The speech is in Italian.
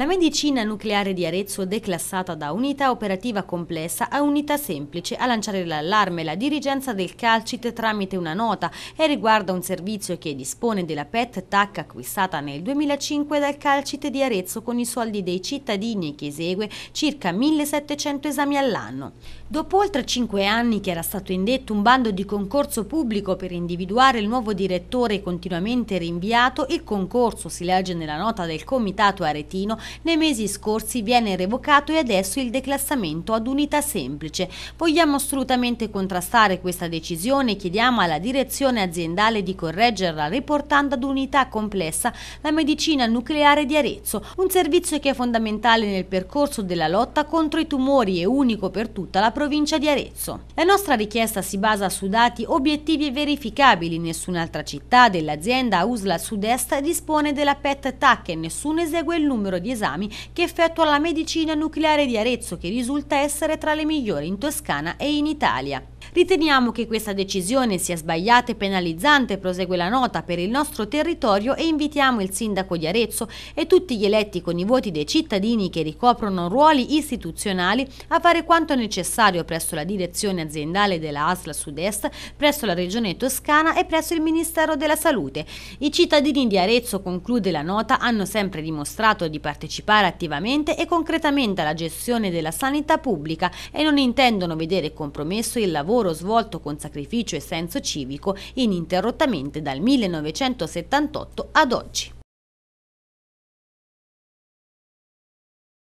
La medicina nucleare di Arezzo, declassata da unità operativa complessa a unità semplice, a lanciare l'allarme la dirigenza del Calcit tramite una nota e riguarda un servizio che dispone della PET TAC acquistata nel 2005 dal Calcit di Arezzo con i soldi dei cittadini che esegue circa 1700 esami all'anno. Dopo oltre 5 anni che era stato indetto un bando di concorso pubblico per individuare il nuovo direttore continuamente rinviato, il concorso, si legge nella nota del Comitato Aretino, nei mesi scorsi viene revocato e adesso il declassamento ad unità semplice. Vogliamo assolutamente contrastare questa decisione e chiediamo alla direzione aziendale di correggerla riportando ad unità complessa la medicina nucleare di Arezzo, un servizio che è fondamentale nel percorso della lotta contro i tumori e unico per tutta la provincia di Arezzo. La nostra richiesta si basa su dati obiettivi e verificabili. Nessun'altra città dell'azienda USLA Sud-Est dispone della PET-TAC e nessuno esegue il numero di esercizi esami che effettua la medicina nucleare di Arezzo che risulta essere tra le migliori in Toscana e in Italia. Riteniamo che questa decisione sia sbagliata e penalizzante, prosegue la nota, per il nostro territorio e invitiamo il sindaco di Arezzo e tutti gli eletti con i voti dei cittadini che ricoprono ruoli istituzionali a fare quanto necessario presso la direzione aziendale della ASLA Sud-Est, presso la Regione Toscana e presso il Ministero della Salute. I cittadini di Arezzo, conclude la nota, hanno sempre dimostrato di partecipare partecipare attivamente e concretamente alla gestione della sanità pubblica e non intendono vedere compromesso il lavoro svolto con sacrificio e senso civico ininterrottamente dal 1978 ad oggi.